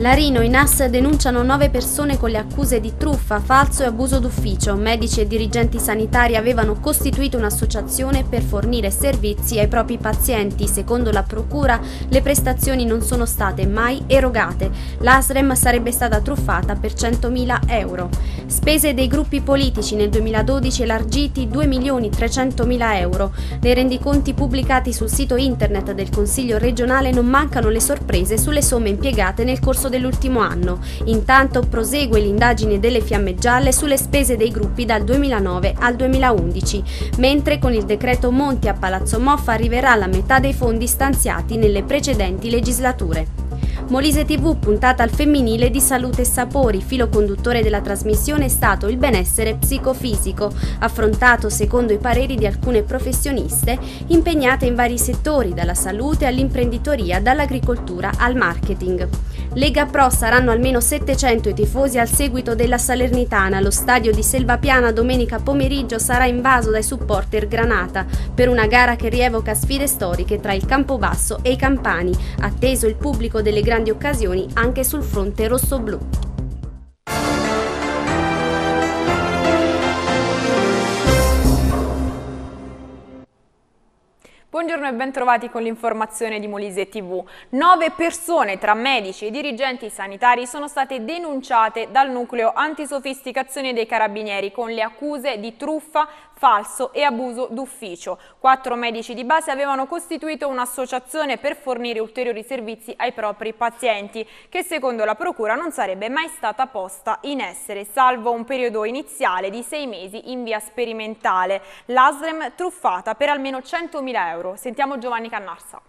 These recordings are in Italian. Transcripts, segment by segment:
Larino e Nas denunciano nove persone con le accuse di truffa, falso e abuso d'ufficio. Medici e dirigenti sanitari avevano costituito un'associazione per fornire servizi ai propri pazienti. Secondo la Procura le prestazioni non sono state mai erogate. L'ASREM sarebbe stata truffata per 100.000 euro. Spese dei gruppi politici nel 2012 elargiti 2.300.000 euro. Nei rendiconti pubblicati sul sito internet del Consiglio regionale non mancano le sorprese sulle somme impiegate nel corso dell'ultimo anno. Intanto prosegue l'indagine delle Fiamme Gialle sulle spese dei gruppi dal 2009 al 2011, mentre con il decreto Monti a Palazzo Moffa arriverà la metà dei fondi stanziati nelle precedenti legislature. Molise TV, puntata al femminile di Salute e Sapori, filo conduttore della trasmissione è stato il benessere psicofisico, affrontato secondo i pareri di alcune professioniste impegnate in vari settori, dalla salute all'imprenditoria, dall'agricoltura al marketing. Lega Pro saranno almeno 700 i tifosi al seguito della Salernitana. Lo stadio di Selvapiana domenica pomeriggio sarà invaso dai supporter Granata per una gara che rievoca sfide storiche tra il Campobasso e i Campani. Atteso il pubblico delle grandi occasioni anche sul fronte rosso-blu. Buongiorno e bentrovati con l'informazione di Molise TV. Nove persone, tra medici e dirigenti sanitari, sono state denunciate dal nucleo antisofisticazione dei carabinieri con le accuse di truffa, falso e abuso d'ufficio. Quattro medici di base avevano costituito un'associazione per fornire ulteriori servizi ai propri pazienti, che secondo la Procura non sarebbe mai stata posta in essere, salvo un periodo iniziale di sei mesi in via sperimentale. L'ASREM truffata per almeno 100.000 euro. Sentiamo Giovanni Cannarsa.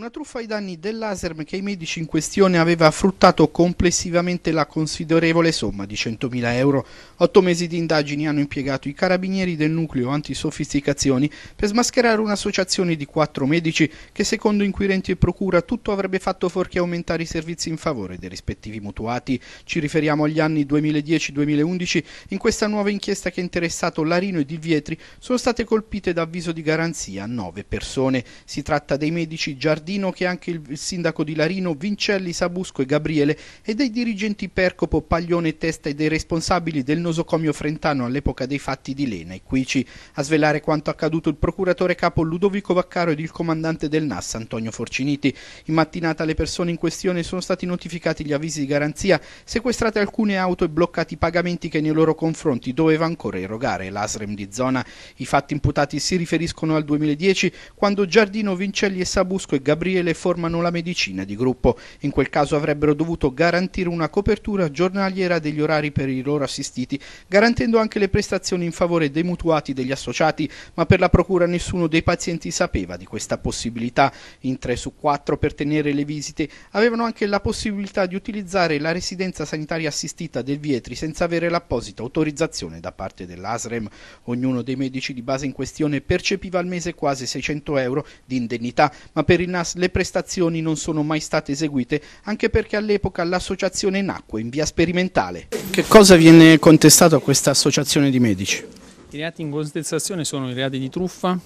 Una truffa ai danni dell'Aserm che i medici in questione aveva fruttato complessivamente la considerevole somma di 100.000 euro. Otto mesi di indagini hanno impiegato i carabinieri del nucleo antisofisticazioni per smascherare un'associazione di quattro medici che secondo inquirenti e procura tutto avrebbe fatto fuorché aumentare i servizi in favore dei rispettivi mutuati. Ci riferiamo agli anni 2010-2011. In questa nuova inchiesta che ha interessato Larino e Di Vietri sono state colpite da avviso di garanzia nove persone. Si tratta dei medici Giardini Giardino che anche il sindaco di Larino, Vincelli, Sabusco e Gabriele e dei dirigenti Percopo, Paglione Testa e dei responsabili del nosocomio frentano all'epoca dei fatti di Lena e Quici. A svelare quanto accaduto il procuratore capo Ludovico Vaccaro ed il comandante del NAS Antonio Forciniti. In mattinata le persone in questione sono stati notificati gli avvisi di garanzia, sequestrate alcune auto e bloccati i pagamenti che nei loro confronti doveva ancora erogare l'ASREM di zona. I fatti imputati si riferiscono al 2010 quando Giardino, Vincelli e Sabusco e Gabriele Gabriele formano la medicina di gruppo. In quel caso avrebbero dovuto garantire una copertura giornaliera degli orari per i loro assistiti, garantendo anche le prestazioni in favore dei mutuati degli associati, ma per la procura nessuno dei pazienti sapeva di questa possibilità. In 3 su 4 per tenere le visite avevano anche la possibilità di utilizzare la residenza sanitaria assistita del Vietri senza avere l'apposita autorizzazione da parte dell'ASREM. Ognuno dei medici di base in questione percepiva al mese quasi 600 euro di indennità, ma per il dell'ANAS le prestazioni non sono mai state eseguite, anche perché all'epoca l'associazione nacque in via sperimentale. Che cosa viene contestato a questa associazione di medici? I reati in contestazione sono i reati di truffa,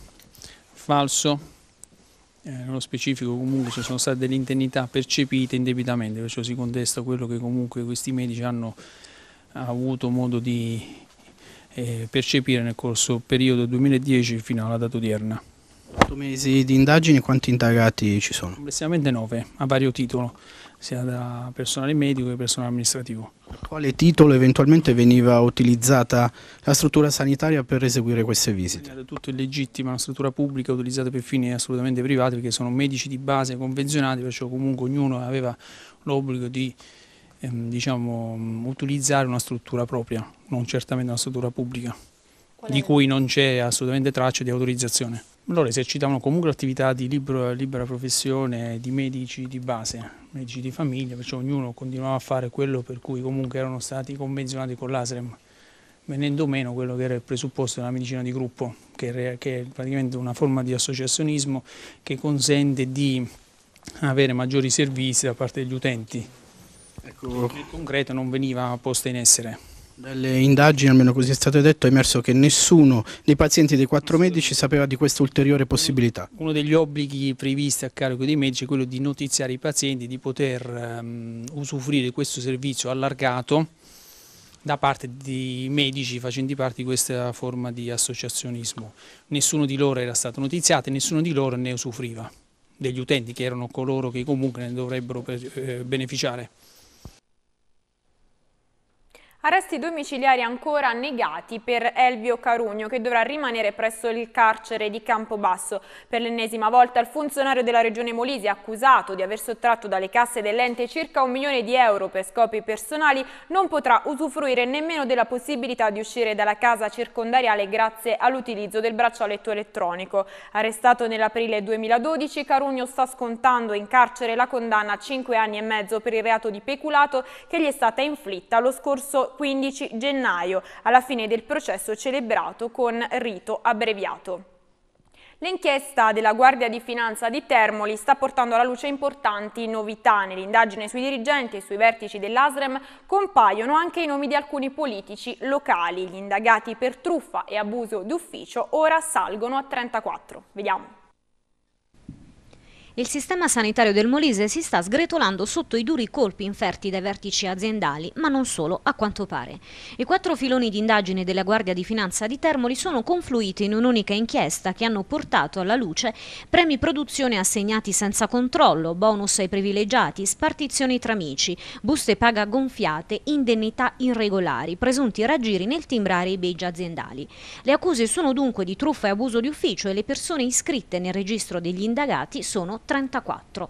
falso, eh, nello specifico comunque ci sono state delle indennità percepite indebitamente, perciò si contesta quello che comunque questi medici hanno avuto modo di eh, percepire nel corso periodo 2010 fino alla data odierna. 8 mesi di indagini, quanti indagati ci sono? Complessivamente 9, a vario titolo, sia da personale medico che personale amministrativo. A quale titolo eventualmente veniva utilizzata la struttura sanitaria per eseguire queste visite? Era tutto illegittima, una struttura pubblica utilizzata per fini assolutamente privati perché sono medici di base convenzionati, perciò comunque ognuno aveva l'obbligo di ehm, diciamo, mm, utilizzare una struttura propria, non certamente una struttura pubblica, di cui non c'è assolutamente traccia di autorizzazione. Loro esercitavano comunque l'attività di libero, libera professione di medici di base, medici di famiglia, perciò ognuno continuava a fare quello per cui comunque erano stati convenzionati con l'ASREM, venendo meno quello che era il presupposto della medicina di gruppo, che è praticamente una forma di associazionismo che consente di avere maggiori servizi da parte degli utenti. Ecco. Che in concreto non veniva posta in essere. Dalle indagini, almeno così è stato detto, è emerso che nessuno dei pazienti dei quattro medici sapeva di questa ulteriore possibilità. Uno degli obblighi previsti a carico dei medici è quello di notiziare i pazienti di poter um, usufruire di questo servizio allargato da parte di medici facenti parte di questa forma di associazionismo. Nessuno di loro era stato notiziato e nessuno di loro ne usufruiva, degli utenti che erano coloro che comunque ne dovrebbero eh, beneficiare. Arresti domiciliari ancora negati per Elvio Carugno che dovrà rimanere presso il carcere di Campobasso. Per l'ennesima volta il funzionario della regione Molise accusato di aver sottratto dalle casse dell'ente circa un milione di euro per scopi personali non potrà usufruire nemmeno della possibilità di uscire dalla casa circondariale grazie all'utilizzo del braccialetto elettronico. Arrestato nell'aprile 2012 Carugno sta scontando in carcere la condanna a 5 anni e mezzo per il reato di peculato che gli è stata inflitta lo scorso 15 gennaio, alla fine del processo celebrato con rito abbreviato. L'inchiesta della Guardia di Finanza di Termoli sta portando alla luce importanti novità. Nell'indagine sui dirigenti e sui vertici dell'Asrem compaiono anche i nomi di alcuni politici locali. Gli indagati per truffa e abuso d'ufficio ora salgono a 34. Vediamo. Il sistema sanitario del Molise si sta sgretolando sotto i duri colpi inferti dai vertici aziendali, ma non solo, a quanto pare. I quattro filoni di indagine della Guardia di Finanza di Termoli sono confluiti in un'unica inchiesta che hanno portato alla luce premi produzione assegnati senza controllo, bonus ai privilegiati, spartizioni tra amici, buste paga gonfiate, indennità irregolari, presunti raggiri nel timbrare i beige aziendali. Le accuse sono dunque di truffa e abuso di ufficio e le persone iscritte nel registro degli indagati sono 34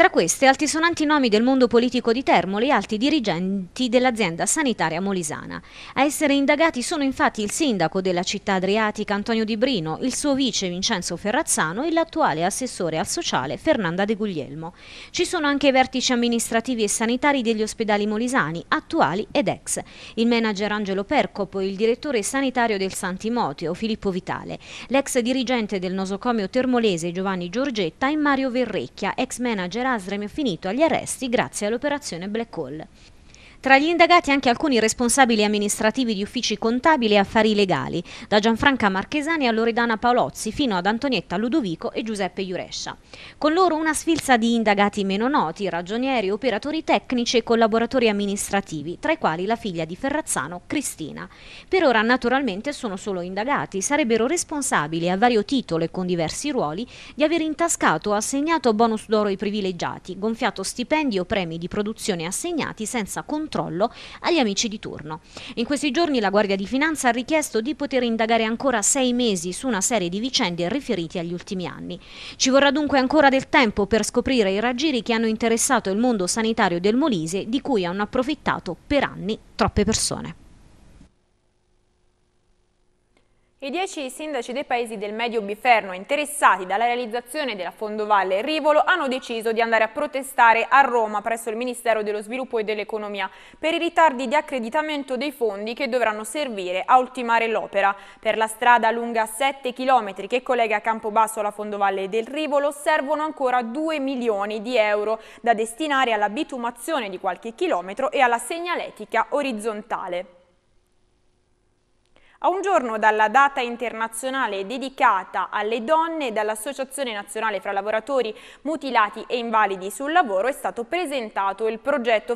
tra queste altisonanti nomi del mondo politico di Termoli e alti dirigenti dell'azienda sanitaria molisana. A essere indagati sono infatti il sindaco della città adriatica Antonio Di Brino, il suo vice Vincenzo Ferrazzano e l'attuale assessore al sociale Fernanda De Guglielmo. Ci sono anche i vertici amministrativi e sanitari degli ospedali molisani, attuali ed ex. Il manager Angelo Percopo, il direttore sanitario del Santimoteo Filippo Vitale, l'ex dirigente del nosocomio termolese Giovanni Giorgetta e Mario Verrecchia, ex manager Nasrem finito agli arresti grazie all'operazione Black Hole. Tra gli indagati anche alcuni responsabili amministrativi di uffici contabili e affari legali, da Gianfranca Marchesani a Loredana Paolozzi fino ad Antonietta Ludovico e Giuseppe Iurescia. Con loro una sfilza di indagati meno noti, ragionieri, operatori tecnici e collaboratori amministrativi, tra i quali la figlia di Ferrazzano, Cristina. Per ora naturalmente sono solo indagati, sarebbero responsabili a vario titolo e con diversi ruoli di aver intascato o assegnato bonus d'oro ai privilegiati, gonfiato stipendi o premi di produzione assegnati senza controllo controllo agli amici di turno. In questi giorni la Guardia di Finanza ha richiesto di poter indagare ancora sei mesi su una serie di vicende riferite agli ultimi anni. Ci vorrà dunque ancora del tempo per scoprire i raggiri che hanno interessato il mondo sanitario del Molise di cui hanno approfittato per anni troppe persone. I dieci sindaci dei paesi del Medio Biferno interessati dalla realizzazione della Fondovalle e Rivolo hanno deciso di andare a protestare a Roma presso il Ministero dello Sviluppo e dell'Economia per i ritardi di accreditamento dei fondi che dovranno servire a ultimare l'opera. Per la strada lunga 7 km che collega Campobasso alla Fondovalle del Rivolo servono ancora 2 milioni di euro da destinare alla bitumazione di qualche chilometro e alla segnaletica orizzontale. A un giorno dalla data internazionale dedicata alle donne dall'Associazione Nazionale fra Lavoratori Mutilati e Invalidi sul Lavoro è stato presentato il progetto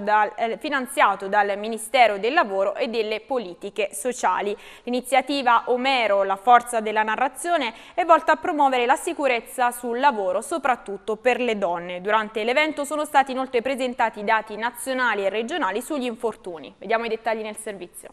dal, eh, finanziato dal Ministero del Lavoro e delle Politiche Sociali. L'iniziativa Omero, la forza della narrazione, è volta a promuovere la sicurezza sul lavoro, soprattutto per le donne. Durante l'evento sono stati inoltre presentati dati nazionali e regionali sugli infortuni. Vediamo i dettagli nel servizio.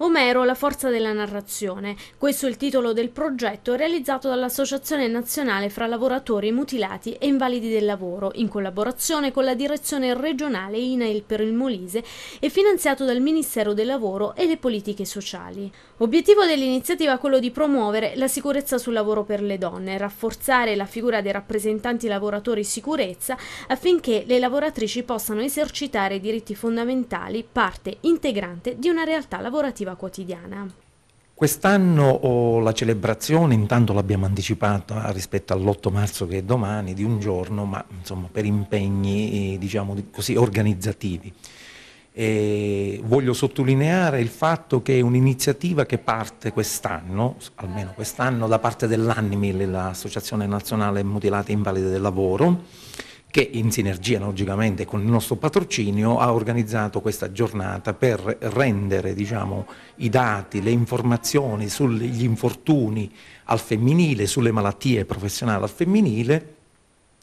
Omero, la forza della narrazione. Questo è il titolo del progetto realizzato dall'Associazione Nazionale fra Lavoratori Mutilati e Invalidi del Lavoro, in collaborazione con la direzione regionale INAIL per il Molise e finanziato dal Ministero del Lavoro e le politiche sociali. Obiettivo dell'iniziativa è quello di promuovere la sicurezza sul lavoro per le donne, rafforzare la figura dei rappresentanti lavoratori sicurezza affinché le lavoratrici possano esercitare i diritti fondamentali, parte integrante di una realtà lavorativa normativa quotidiana? Quest'anno oh, la celebrazione, intanto l'abbiamo anticipata rispetto all'8 marzo che è domani, di un giorno, ma insomma, per impegni eh, diciamo, così, organizzativi. E voglio sottolineare il fatto che è un'iniziativa che parte quest'anno, almeno quest'anno, da parte dell'ANIMIL, l'Associazione Nazionale e Invalide del Lavoro, che in sinergia logicamente con il nostro patrocinio ha organizzato questa giornata per rendere diciamo, i dati, le informazioni sugli infortuni al femminile, sulle malattie professionali al femminile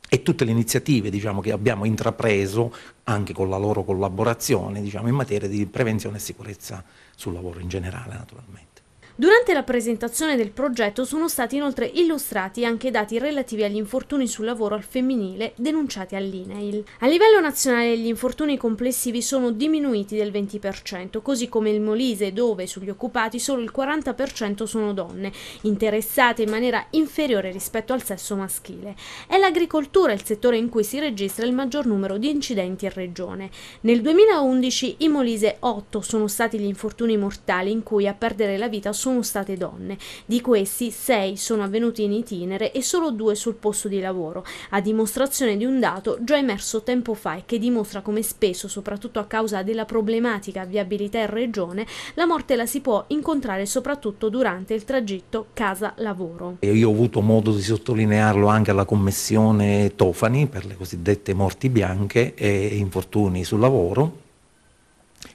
e tutte le iniziative diciamo, che abbiamo intrapreso anche con la loro collaborazione diciamo, in materia di prevenzione e sicurezza sul lavoro in generale naturalmente. Durante la presentazione del progetto sono stati inoltre illustrati anche dati relativi agli infortuni sul lavoro al femminile denunciati all'INAIL. A livello nazionale gli infortuni complessivi sono diminuiti del 20%, così come il Molise dove sugli occupati solo il 40% sono donne, interessate in maniera inferiore rispetto al sesso maschile. È l'agricoltura il settore in cui si registra il maggior numero di incidenti in regione. Nel 2011 in Molise 8 sono stati gli infortuni mortali in cui a perdere la vita sono sono state donne. Di questi, 6 sono avvenuti in itinere e solo 2 sul posto di lavoro, a dimostrazione di un dato già emerso tempo fa e che dimostra come spesso, soprattutto a causa della problematica viabilità in regione, la morte la si può incontrare soprattutto durante il tragitto casa-lavoro. Io ho avuto modo di sottolinearlo anche alla commissione Tofani per le cosiddette morti bianche e infortuni sul lavoro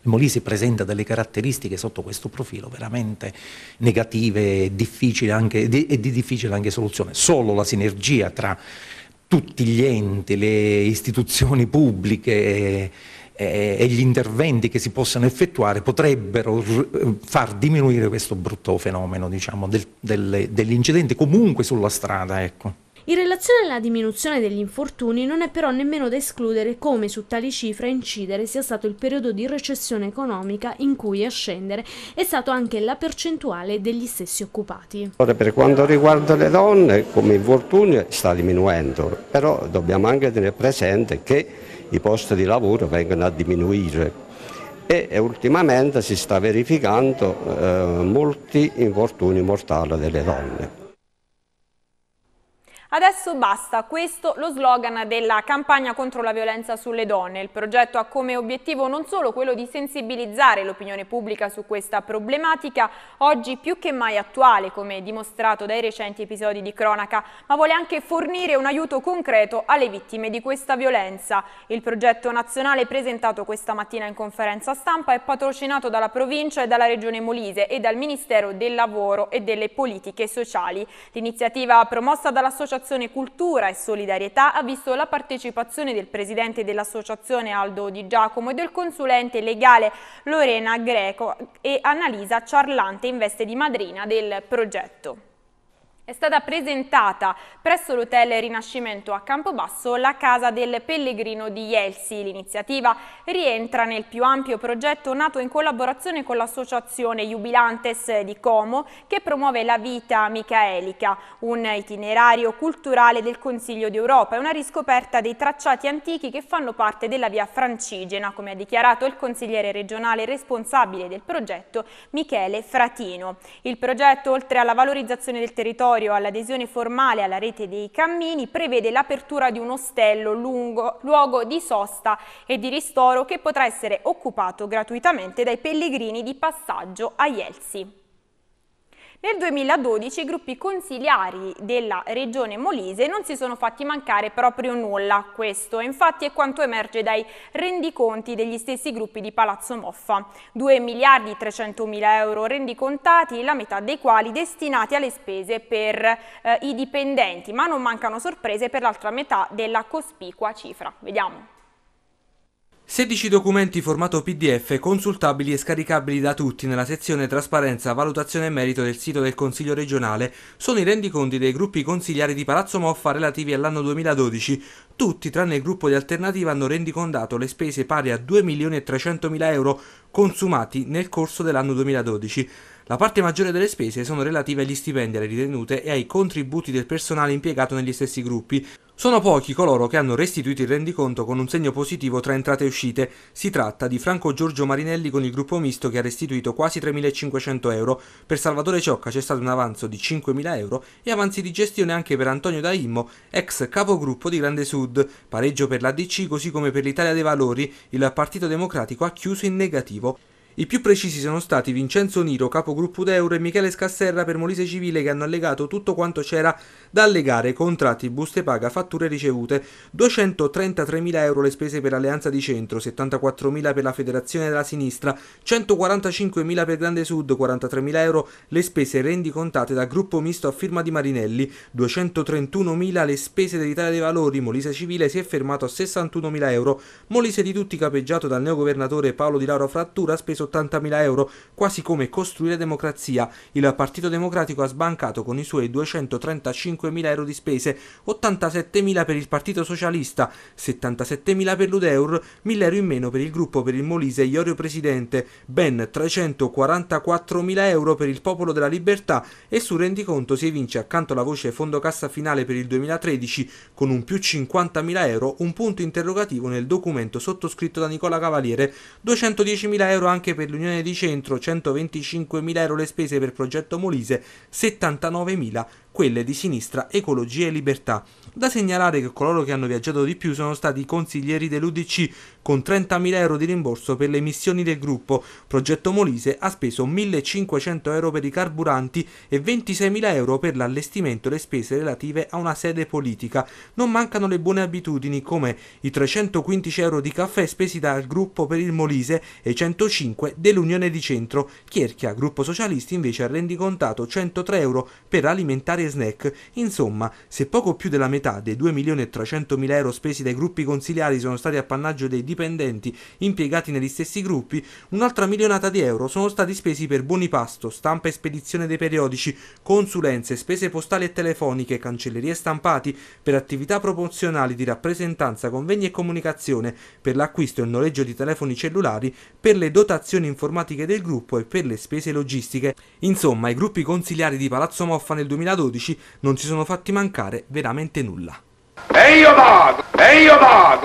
il Molise presenta delle caratteristiche sotto questo profilo veramente negative e, difficile anche, e di difficile anche soluzione. Solo la sinergia tra tutti gli enti, le istituzioni pubbliche eh, e gli interventi che si possano effettuare potrebbero far diminuire questo brutto fenomeno diciamo, del, dell'incidente comunque sulla strada. Ecco. In relazione alla diminuzione degli infortuni non è però nemmeno da escludere come su tali cifre a incidere sia stato il periodo di recessione economica in cui a scendere è stato anche la percentuale degli stessi occupati. Ora per quanto riguarda le donne come infortuni sta diminuendo, però dobbiamo anche tenere presente che i posti di lavoro vengono a diminuire e ultimamente si sta verificando eh, molti infortuni mortali delle donne. Adesso basta, questo lo slogan della campagna contro la violenza sulle donne. Il progetto ha come obiettivo non solo quello di sensibilizzare l'opinione pubblica su questa problematica, oggi più che mai attuale come dimostrato dai recenti episodi di cronaca, ma vuole anche fornire un aiuto concreto alle vittime di questa violenza. Il progetto nazionale presentato questa mattina in conferenza stampa è patrocinato dalla provincia e dalla regione Molise e dal Ministero del Lavoro e delle Politiche Sociali. L'iniziativa promossa dall'associazione Associazione Cultura e Solidarietà ha visto la partecipazione del presidente dell'associazione Aldo Di Giacomo e del consulente legale Lorena Greco e Annalisa Ciarlante in veste di madrina del progetto. È stata presentata presso l'Hotel Rinascimento a Campobasso la Casa del Pellegrino di Ielsi. L'iniziativa rientra nel più ampio progetto nato in collaborazione con l'associazione Jubilantes di Como che promuove la vita micaelica, un itinerario culturale del Consiglio d'Europa e una riscoperta dei tracciati antichi che fanno parte della via francigena, come ha dichiarato il consigliere regionale responsabile del progetto Michele Fratino. Il progetto, oltre alla valorizzazione del territorio, obbligatorio all'adesione formale alla rete dei cammini prevede l'apertura di un ostello lungo, luogo di sosta e di ristoro che potrà essere occupato gratuitamente dai pellegrini di passaggio a Jelsi. Nel 2012 i gruppi consigliari della regione Molise non si sono fatti mancare proprio nulla questo, infatti è quanto emerge dai rendiconti degli stessi gruppi di Palazzo Moffa. 2 miliardi 300 mila euro rendicontati, la metà dei quali destinati alle spese per eh, i dipendenti, ma non mancano sorprese per l'altra metà della cospicua cifra. Vediamo. 16 documenti formato PDF consultabili e scaricabili da tutti nella sezione Trasparenza, Valutazione e Merito del sito del Consiglio regionale sono i rendiconti dei gruppi consigliari di Palazzo Moffa relativi all'anno 2012. Tutti, tranne il gruppo di alternativa, hanno rendicondato le spese pari a 2.300.000 euro consumati nel corso dell'anno 2012. La parte maggiore delle spese sono relative agli stipendi, alle ritenute e ai contributi del personale impiegato negli stessi gruppi. Sono pochi coloro che hanno restituito il rendiconto con un segno positivo tra entrate e uscite. Si tratta di Franco Giorgio Marinelli con il gruppo misto che ha restituito quasi 3.500 euro, per Salvatore Ciocca c'è stato un avanzo di 5.000 euro e avanzi di gestione anche per Antonio Daimmo, ex capogruppo di Grande Sud. Pareggio per l'ADC così come per l'Italia dei Valori, il Partito Democratico ha chiuso in negativo. I più precisi sono stati Vincenzo Niro, capogruppo d'Euro, e Michele Scasserra per Molise Civile che hanno allegato tutto quanto c'era da allegare, contratti, buste paga, fatture ricevute, 233.000 euro le spese per Alleanza di Centro, 74.000 per la Federazione della Sinistra, 145.000 per Grande Sud, 43.000 euro le spese rendicontate da gruppo misto a firma di Marinelli, 231.000 le spese dell'Italia dei Valori, Molise Civile si è fermato a 61.000 euro, Molise di tutti capeggiato dal neo governatore Paolo Di Lauro Frattura ha speso 280.000 euro, quasi come costruire democrazia. Il Partito Democratico ha sbancato con i suoi 235.000 euro di spese, 87.000 per il Partito Socialista, 77.000 per l'Udeur, 1.000 euro in meno per il gruppo per il Molise Iorio Presidente, ben 344.000 euro per il Popolo della Libertà e sul rendiconto si evince accanto alla voce fondo cassa finale per il 2013 con un più 50.000 euro un punto interrogativo nel documento sottoscritto da Nicola Cavaliere, 210.000 euro anche per per l'Unione di Centro, 125.000 euro le spese per Progetto Molise, 79.000 quelle di Sinistra, Ecologia e Libertà. Da segnalare che coloro che hanno viaggiato di più sono stati i consiglieri dell'UDC con 30.000 euro di rimborso per le missioni del gruppo. Progetto Molise ha speso 1.500 euro per i carburanti e 26.000 euro per l'allestimento e le spese relative a una sede politica. Non mancano le buone abitudini come i 315 euro di caffè spesi dal gruppo per il Molise e 105 dell'Unione di Centro. Chierchia, gruppo socialisti, invece ha rendicontato 103 euro per alimentari e snack. Insomma, se poco più della metà dei 2.300.000 euro spesi dai gruppi consigliari sono stati appannaggio dei dipendenti impiegati negli stessi gruppi, un'altra milionata di euro sono stati spesi per buoni pasto, stampa e spedizione dei periodici, consulenze, spese postali e telefoniche, cancellerie stampati, per attività promozionali di rappresentanza, convegni e comunicazione, per l'acquisto e il noleggio di telefoni cellulari, per le dotazioni informatiche del gruppo e per le spese logistiche. Insomma, i gruppi consigliari di Palazzo Moffa nel 2012 non si sono fatti mancare veramente nulla. E io vado, e io vado.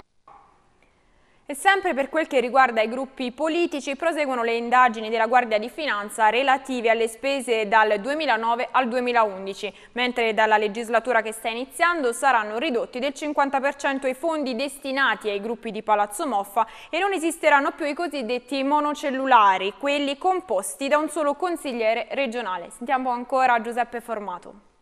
E sempre per quel che riguarda i gruppi politici, proseguono le indagini della Guardia di Finanza relative alle spese dal 2009 al 2011, mentre dalla legislatura che sta iniziando saranno ridotti del 50% i fondi destinati ai gruppi di Palazzo Moffa e non esisteranno più i cosiddetti monocellulari, quelli composti da un solo consigliere regionale. Sentiamo ancora Giuseppe Formato.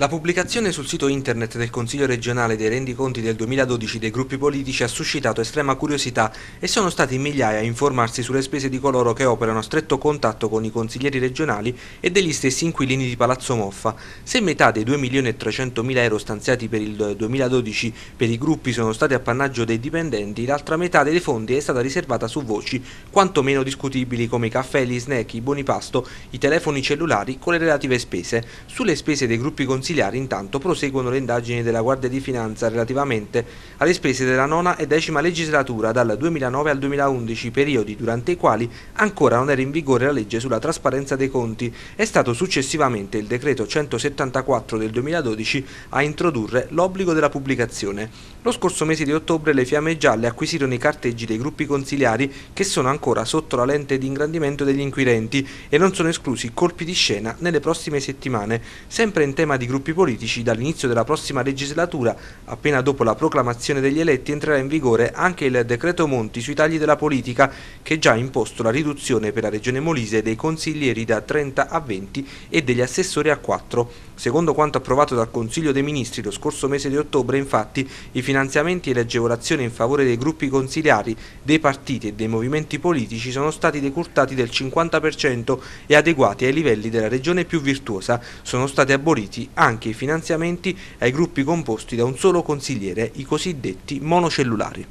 La pubblicazione sul sito internet del Consiglio regionale dei rendiconti del 2012 dei gruppi politici ha suscitato estrema curiosità e sono stati migliaia a informarsi sulle spese di coloro che operano a stretto contatto con i consiglieri regionali e degli stessi inquilini di Palazzo Moffa. Se metà dei 2.300.000 euro stanziati per il 2012 per i gruppi sono stati appannaggio dei dipendenti, l'altra metà dei fondi è stata riservata su voci quantomeno discutibili come i caffè, gli snack, i buoni pasto, i telefoni cellulari con le relative spese. Sulle spese dei gruppi consiglieri ausiliari intanto proseguono le indagini della Guardia di Finanza relativamente alle spese della nona e decima legislatura dal 2009 al 2011, periodi durante i quali ancora non era in vigore la legge sulla trasparenza dei conti. È stato successivamente il decreto 174 del 2012 a introdurre l'obbligo della pubblicazione. Lo scorso mese di ottobre le fiamme gialle acquisirono i carteggi dei gruppi consigliari che sono ancora sotto la lente di ingrandimento degli inquirenti e non sono esclusi colpi di scena nelle prossime settimane. Sempre in tema di gruppi gruppi politici, dall'inizio della prossima legislatura, appena dopo la proclamazione degli eletti, entrerà in vigore anche il decreto Monti sui tagli della politica, che già ha imposto la riduzione per la regione Molise dei consiglieri da 30 a 20 e degli assessori a 4. Secondo quanto approvato dal Consiglio dei Ministri lo scorso mese di ottobre, infatti, i finanziamenti e le agevolazioni in favore dei gruppi consiliari, dei partiti e dei movimenti politici sono stati decurtati del 50% e adeguati ai livelli della regione più virtuosa. Sono stati aboliti anche anche i finanziamenti ai gruppi composti da un solo consigliere, i cosiddetti monocellulari.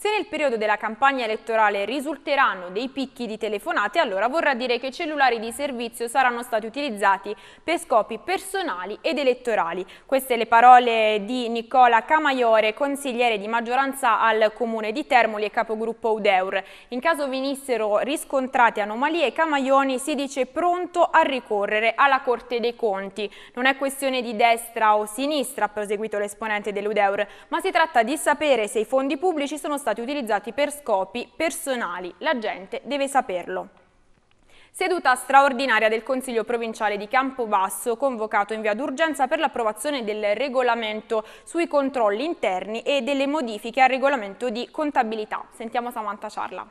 Se nel periodo della campagna elettorale risulteranno dei picchi di telefonate, allora vorrà dire che i cellulari di servizio saranno stati utilizzati per scopi personali ed elettorali. Queste le parole di Nicola Camaiore, consigliere di maggioranza al comune di Termoli e capogruppo Udeur. In caso venissero riscontrate anomalie, Camaioni si dice pronto a ricorrere alla Corte dei Conti. Non è questione di destra o sinistra, ha proseguito l'esponente dell'Udeur, ma si tratta di sapere se i fondi pubblici sono stati stati utilizzati per scopi personali. La gente deve saperlo. Seduta straordinaria del Consiglio provinciale di Campobasso, convocato in via d'urgenza per l'approvazione del regolamento sui controlli interni e delle modifiche al regolamento di contabilità. Sentiamo Samantha Ciarla.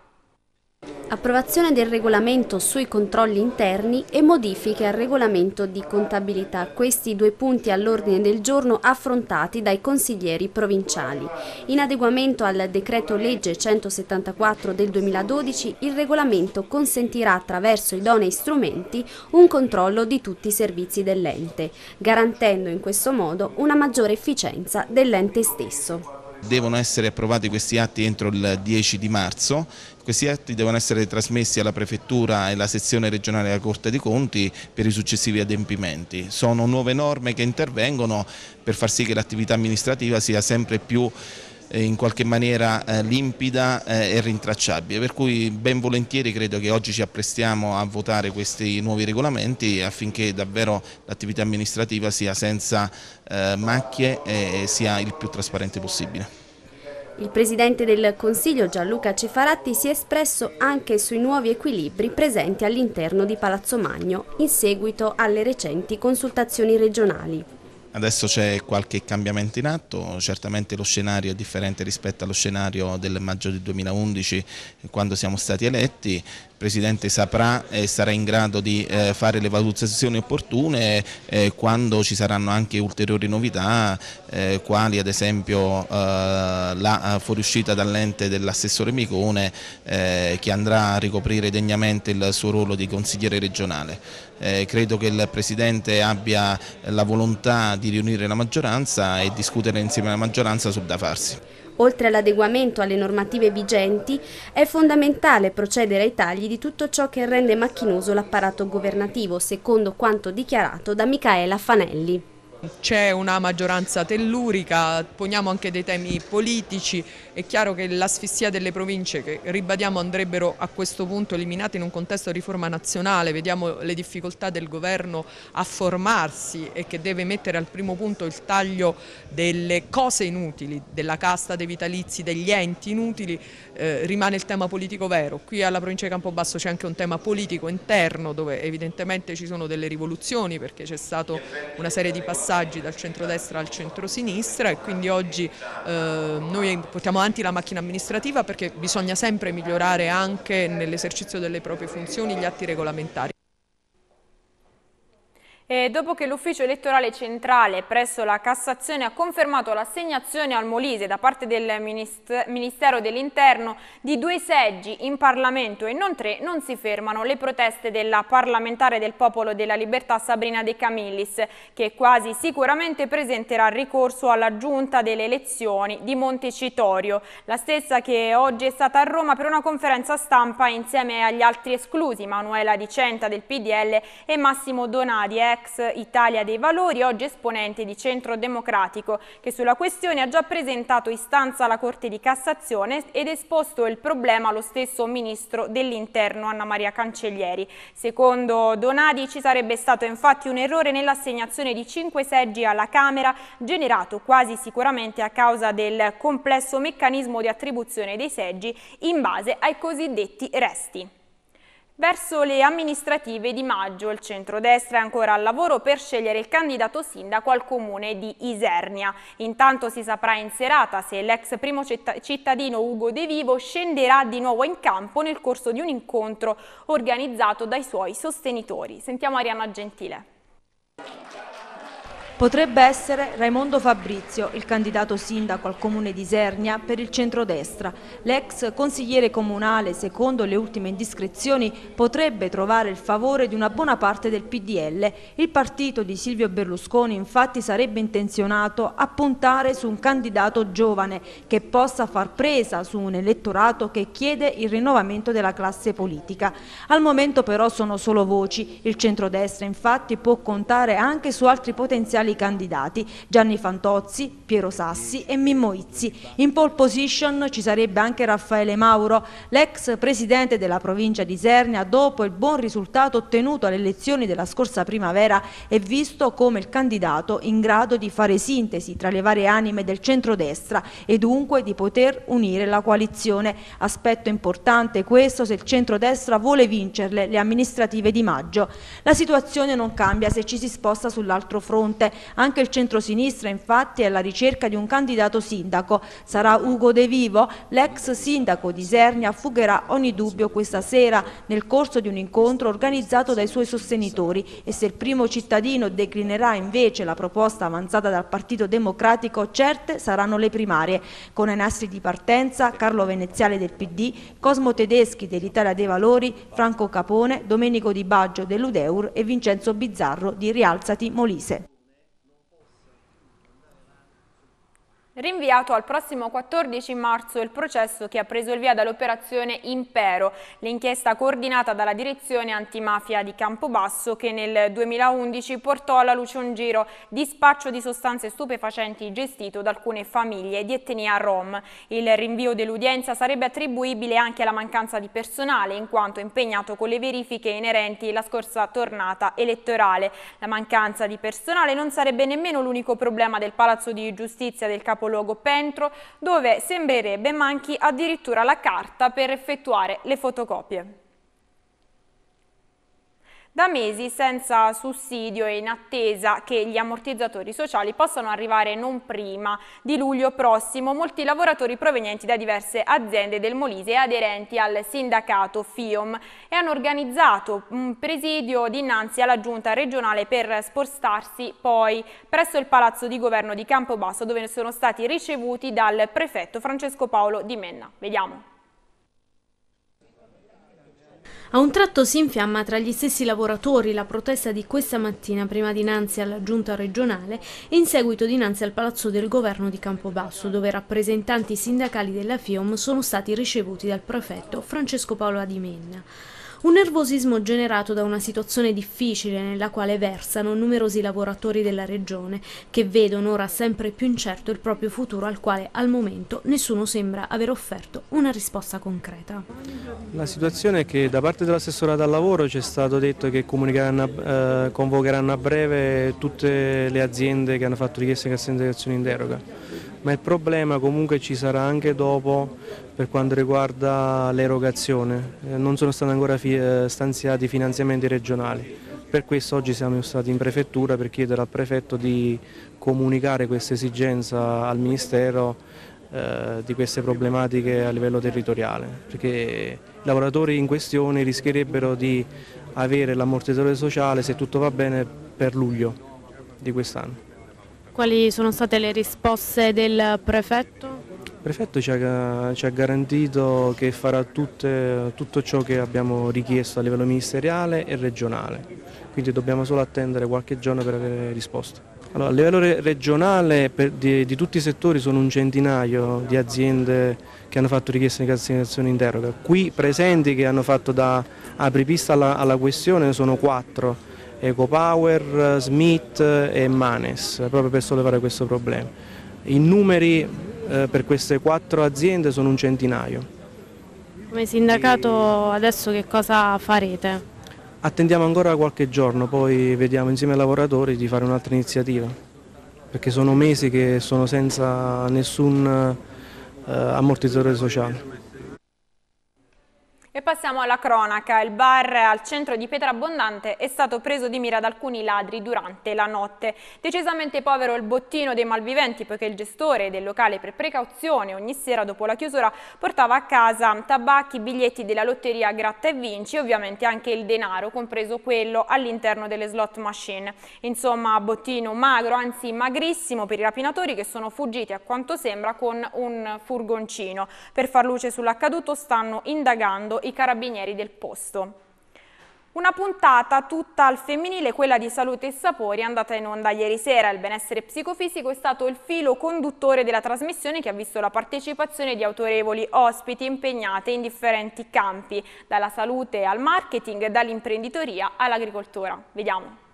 Approvazione del regolamento sui controlli interni e modifiche al regolamento di contabilità. Questi due punti all'ordine del giorno affrontati dai consiglieri provinciali. In adeguamento al decreto legge 174 del 2012, il regolamento consentirà attraverso idonei strumenti un controllo di tutti i servizi dell'ente, garantendo in questo modo una maggiore efficienza dell'ente stesso devono essere approvati questi atti entro il 10 di marzo, questi atti devono essere trasmessi alla Prefettura e alla sezione regionale della Corte dei Conti per i successivi adempimenti. Sono nuove norme che intervengono per far sì che l'attività amministrativa sia sempre più eh, in qualche maniera eh, limpida eh, e rintracciabile, per cui ben volentieri credo che oggi ci apprestiamo a votare questi nuovi regolamenti affinché davvero l'attività amministrativa sia senza macchie e sia il più trasparente possibile. Il presidente del Consiglio Gianluca Cefaratti si è espresso anche sui nuovi equilibri presenti all'interno di Palazzo Magno in seguito alle recenti consultazioni regionali. Adesso c'è qualche cambiamento in atto, certamente lo scenario è differente rispetto allo scenario del maggio del 2011 quando siamo stati eletti, Presidente saprà e sarà in grado di eh, fare le valutazioni opportune eh, quando ci saranno anche ulteriori novità eh, quali ad esempio eh, la fuoriuscita dall'ente dell'assessore Micone eh, che andrà a ricoprire degnamente il suo ruolo di consigliere regionale. Eh, credo che il Presidente abbia la volontà di riunire la maggioranza e discutere insieme alla maggioranza sul da farsi. Oltre all'adeguamento alle normative vigenti, è fondamentale procedere ai tagli di tutto ciò che rende macchinoso l'apparato governativo, secondo quanto dichiarato da Micaela Fanelli. C'è una maggioranza tellurica, poniamo anche dei temi politici, è chiaro che l'asfissia delle province che ribadiamo andrebbero a questo punto eliminate in un contesto di riforma nazionale, vediamo le difficoltà del governo a formarsi e che deve mettere al primo punto il taglio delle cose inutili, della casta dei vitalizi, degli enti inutili, eh, rimane il tema politico vero. Qui alla provincia di Campobasso c'è anche un tema politico interno dove evidentemente ci sono delle rivoluzioni perché c'è stato una serie di passaggi dal centrodestra al centrosinistra e quindi oggi eh, noi portiamo avanti la macchina amministrativa perché bisogna sempre migliorare anche nell'esercizio delle proprie funzioni gli atti regolamentari. Eh, dopo che l'ufficio elettorale centrale presso la Cassazione ha confermato l'assegnazione al Molise da parte del Ministero dell'Interno di due seggi in Parlamento e non tre, non si fermano le proteste della parlamentare del Popolo della Libertà Sabrina De Camillis, che quasi sicuramente presenterà ricorso alla Giunta delle Elezioni di Montecitorio, la stessa che oggi è stata a Roma per una conferenza stampa insieme agli altri esclusi, Manuela Dicenta del PDL e Massimo Donadi, ex Italia dei Valori, oggi esponente di Centro Democratico, che sulla questione ha già presentato istanza alla Corte di Cassazione ed esposto il problema allo stesso Ministro dell'Interno Anna Maria Cancellieri. Secondo Donadi ci sarebbe stato infatti un errore nell'assegnazione di cinque seggi alla Camera, generato quasi sicuramente a causa del complesso meccanismo di attribuzione dei seggi in base ai cosiddetti resti. Verso le amministrative di maggio il centrodestra è ancora al lavoro per scegliere il candidato sindaco al comune di Isernia. Intanto si saprà in serata se l'ex primo cittadino Ugo De Vivo scenderà di nuovo in campo nel corso di un incontro organizzato dai suoi sostenitori. Sentiamo Arianna Gentile. Potrebbe essere Raimondo Fabrizio, il candidato sindaco al comune di Isernia per il centrodestra. L'ex consigliere comunale, secondo le ultime indiscrezioni, potrebbe trovare il favore di una buona parte del PDL. Il partito di Silvio Berlusconi infatti sarebbe intenzionato a puntare su un candidato giovane che possa far presa su un elettorato che chiede il rinnovamento della classe politica. Al momento però sono solo voci. Il centrodestra infatti può contare anche su altri potenziali i candidati Gianni Fantozzi, Piero Sassi e Mimmo Izzi. In pole position ci sarebbe anche Raffaele Mauro, l'ex presidente della provincia di Isernia dopo il buon risultato ottenuto alle elezioni della scorsa primavera è visto come il candidato in grado di fare sintesi tra le varie anime del centrodestra e dunque di poter unire la coalizione. Aspetto importante questo se il centrodestra vuole vincerle le amministrative di maggio. La situazione non cambia se ci si sposta sull'altro fronte. Anche il centro-sinistra infatti è alla ricerca di un candidato sindaco. Sarà Ugo De Vivo? L'ex sindaco di Isernia fugherà ogni dubbio questa sera nel corso di un incontro organizzato dai suoi sostenitori e se il primo cittadino declinerà invece la proposta avanzata dal Partito Democratico, certe saranno le primarie. Con ai nastri di partenza Carlo Veneziale del PD, Cosmo Tedeschi dell'Italia dei Valori, Franco Capone, Domenico Di Baggio dell'Udeur e Vincenzo Bizzarro di Rialzati Molise. Rinviato al prossimo 14 marzo il processo che ha preso il via dall'operazione Impero, l'inchiesta coordinata dalla direzione antimafia di Campobasso che nel 2011 portò alla luce un giro di spaccio di sostanze stupefacenti gestito da alcune famiglie di etnia rom. Il rinvio dell'udienza sarebbe attribuibile anche alla mancanza di personale in quanto impegnato con le verifiche inerenti alla scorsa tornata elettorale. La mancanza di personale non sarebbe nemmeno l'unico problema del Palazzo di Giustizia del Capo capoluogo Pentro, dove sembrerebbe manchi addirittura la carta per effettuare le fotocopie da mesi senza sussidio e in attesa che gli ammortizzatori sociali possano arrivare non prima di luglio prossimo. Molti lavoratori provenienti da diverse aziende del Molise aderenti al sindacato FIOM e hanno organizzato un presidio dinanzi alla giunta regionale per spostarsi poi presso il palazzo di governo di Campobasso dove sono stati ricevuti dal prefetto Francesco Paolo Di Menna. Vediamo. A un tratto si infiamma tra gli stessi lavoratori la protesta di questa mattina prima dinanzi alla giunta regionale e in seguito dinanzi al palazzo del governo di Campobasso dove rappresentanti sindacali della FIOM sono stati ricevuti dal prefetto Francesco Paolo Adimenna. Un nervosismo generato da una situazione difficile nella quale versano numerosi lavoratori della regione, che vedono ora sempre più incerto il proprio futuro al quale al momento nessuno sembra aver offerto una risposta concreta. La situazione è che da parte dell'assessorato al lavoro ci è stato detto che eh, convocheranno a breve tutte le aziende che hanno fatto richieste di cassa integrazione in deroga, ma il problema comunque ci sarà anche dopo per quanto riguarda l'erogazione. Eh, non sono stati ancora eh, stanziati finanziamenti regionali. Per questo oggi siamo stati in prefettura per chiedere al prefetto di comunicare questa esigenza al Ministero eh, di queste problematiche a livello territoriale, perché i lavoratori in questione rischierebbero di avere l'ammortizzatore sociale, se tutto va bene, per luglio di quest'anno. Quali sono state le risposte del prefetto? Il prefetto ci ha, ci ha, garantito che farà tutte, tutto ciò che abbiamo richiesto a livello ministeriale e regionale, quindi dobbiamo solo attendere qualche giorno per avere risposta. Allora, a livello regionale per, di, di, tutti i settori sono un centinaio di aziende che hanno fatto richieste di cancellazione in deroga, qui presenti che hanno fatto da apripista alla, alla questione sono quattro, EcoPower, Smith e Manes, proprio per sollevare questo problema. I numeri eh, per queste quattro aziende sono un centinaio. Come sindacato adesso che cosa farete? Attendiamo ancora qualche giorno, poi vediamo insieme ai lavoratori di fare un'altra iniziativa, perché sono mesi che sono senza nessun eh, ammortizzatore sociale. E passiamo alla cronaca. Il bar al centro di Pietra Abbondante è stato preso di mira da alcuni ladri durante la notte. Decisamente povero il bottino dei malviventi poiché il gestore del locale per precauzione ogni sera dopo la chiusura portava a casa tabacchi, biglietti della lotteria Gratta e Vinci e ovviamente anche il denaro, compreso quello all'interno delle slot machine. Insomma, bottino magro, anzi magrissimo per i rapinatori che sono fuggiti a quanto sembra con un furgoncino. Per far luce sull'accaduto stanno indagando i carabinieri del posto. Una puntata tutta al femminile, quella di Salute e Sapori, andata in onda ieri sera. Il benessere psicofisico è stato il filo conduttore della trasmissione che ha visto la partecipazione di autorevoli ospiti impegnate in differenti campi, dalla salute al marketing, dall'imprenditoria all'agricoltura. Vediamo.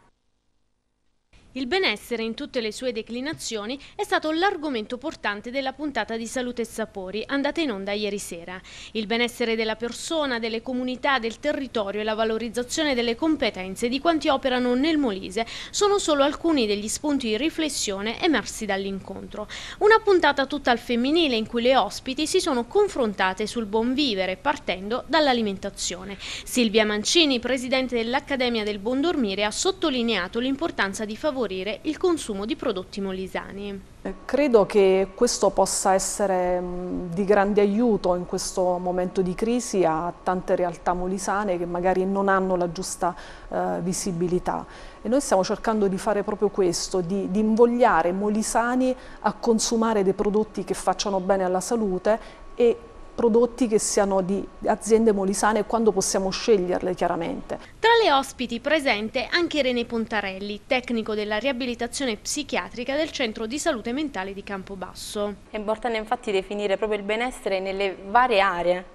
Il benessere in tutte le sue declinazioni è stato l'argomento portante della puntata di Salute e Sapori, andata in onda ieri sera. Il benessere della persona, delle comunità, del territorio e la valorizzazione delle competenze di quanti operano nel Molise sono solo alcuni degli spunti di riflessione emersi dall'incontro. Una puntata tutta al femminile in cui le ospiti si sono confrontate sul buon vivere partendo dall'alimentazione. Silvia Mancini, presidente dell'Accademia del Buon Dormire, ha sottolineato l'importanza di favorire favorire il consumo di prodotti molisani. Eh, credo che questo possa essere mm, di grande aiuto in questo momento di crisi a tante realtà molisane che magari non hanno la giusta eh, visibilità. E noi stiamo cercando di fare proprio questo, di, di invogliare molisani a consumare dei prodotti che facciano bene alla salute e prodotti che siano di aziende molisane e quando possiamo sceglierle chiaramente. Tra le ospiti presente anche Irene Pontarelli, tecnico della riabilitazione psichiatrica del Centro di Salute Mentale di Campobasso. È importante infatti definire proprio il benessere nelle varie aree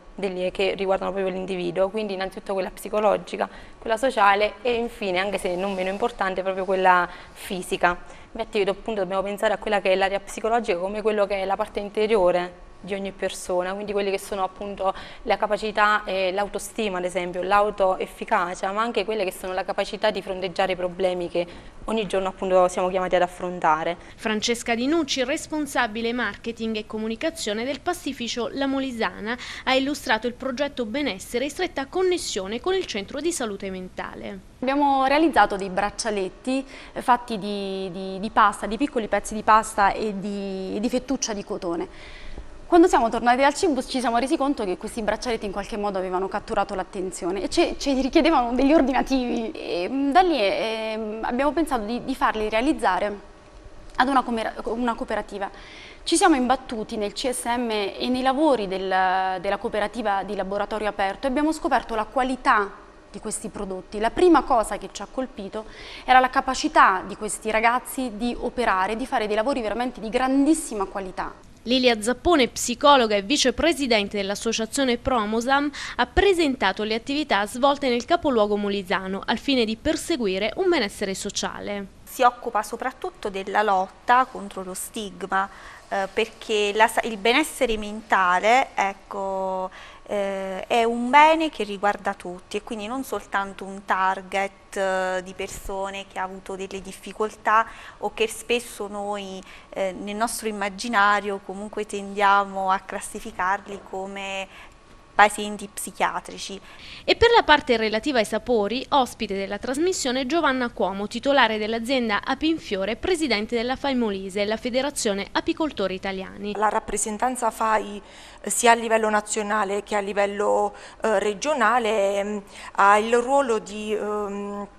che riguardano proprio l'individuo, quindi innanzitutto quella psicologica, quella sociale e infine, anche se non meno importante, proprio quella fisica. Infatti appunto dobbiamo pensare a quella che è l'area psicologica come quello che è la parte interiore di ogni persona, quindi quelle che sono appunto la capacità e l'autostima ad esempio, l'autoefficacia, ma anche quelle che sono la capacità di fronteggiare i problemi che ogni giorno appunto siamo chiamati ad affrontare. Francesca Di Nucci, responsabile marketing e comunicazione del pastificio La Molisana, ha illustrato il progetto Benessere in stretta connessione con il centro di salute mentale. Abbiamo realizzato dei braccialetti eh, fatti di, di, di pasta, di piccoli pezzi di pasta e di, di fettuccia di cotone quando siamo tornati al Cibus ci siamo resi conto che questi braccialetti in qualche modo avevano catturato l'attenzione e ci, richiedevano degli ordinativi e ehm, da lì eh, abbiamo pensato di, di, farli realizzare ad una, una, cooperativa. Ci siamo imbattuti nel CSM e nei lavori del, della cooperativa di laboratorio aperto e abbiamo scoperto la qualità di questi prodotti. La prima cosa che ci ha colpito era la capacità di questi ragazzi di operare, di fare dei lavori veramente di grandissima qualità. Lilia Zappone, psicologa e vicepresidente dell'associazione Promosam, ha presentato le attività svolte nel capoluogo molisano al fine di perseguire un benessere sociale si occupa soprattutto della lotta contro lo stigma eh, perché la, il benessere mentale ecco, eh, è un bene che riguarda tutti e quindi non soltanto un target eh, di persone che ha avuto delle difficoltà o che spesso noi eh, nel nostro immaginario comunque tendiamo a classificarli come pazienti psichiatrici. E per la parte relativa ai sapori, ospite della trasmissione Giovanna Cuomo, titolare dell'azienda Apinfiore, presidente della FAI Molise, la Federazione Apicoltori Italiani. La rappresentanza FAI eh, sia a livello nazionale che a livello eh, regionale mm, ha il ruolo di... Eh,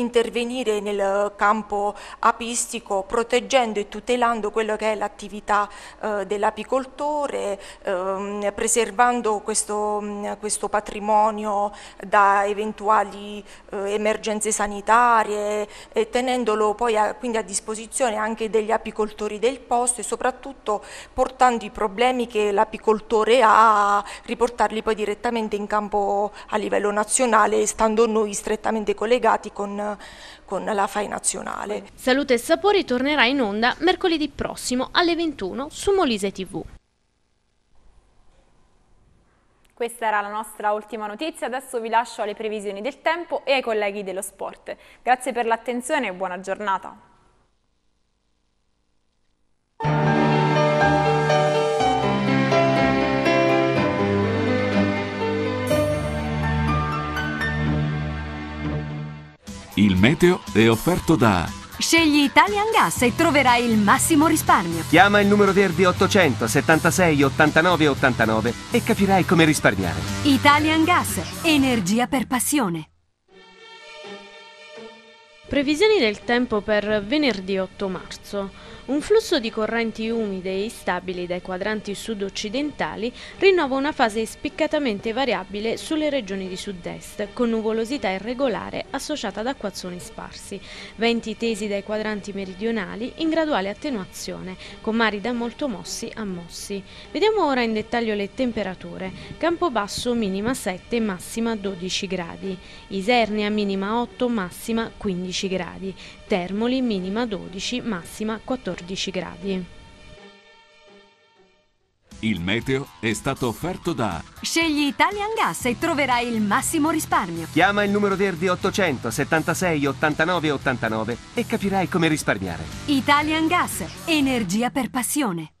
intervenire nel eh, campo apistico proteggendo e tutelando quello che è l'attività eh, dell'apicoltore, ehm, preservando questo, mm, questo, patrimonio da eventuali eh, emergenze sanitarie e tenendolo poi a, quindi a disposizione anche degli apicoltori del posto e soprattutto portando i problemi che l'apicoltore ha a riportarli poi direttamente in campo a livello nazionale, stando noi strettamente collegati con con, la FAI nazionale. Salute e Sapori tornerà in onda mercoledì prossimo alle 21 su Molise TV. Questa era la nostra ultima notizia, adesso vi lascio alle previsioni del tempo e ai colleghi dello sport. Grazie per l'attenzione e buona giornata. Il meteo è offerto da... Scegli Italian Gas e troverai il massimo risparmio. Chiama il numero verde 800 76 89 89 e capirai come risparmiare. Italian Gas, energia per passione. Previsioni del tempo per venerdì 8 marzo. Un flusso di correnti umide e instabili dai quadranti sud-occidentali rinnova una fase spiccatamente variabile sulle regioni di sud-est, con nuvolosità irregolare associata ad acquazzoni sparsi, venti tesi dai quadranti meridionali in graduale attenuazione, con mari da molto mossi a mossi. Vediamo ora in dettaglio le temperature. Campobasso minima 7, massima 12 gradi. Isernia minima 8, massima 15 gradi. Termoli minima 12, massima 14 gradi. Il meteo è stato offerto da... Scegli Italian Gas e troverai il massimo risparmio. Chiama il numero verde 800 76 89 89 e capirai come risparmiare. Italian Gas, energia per passione.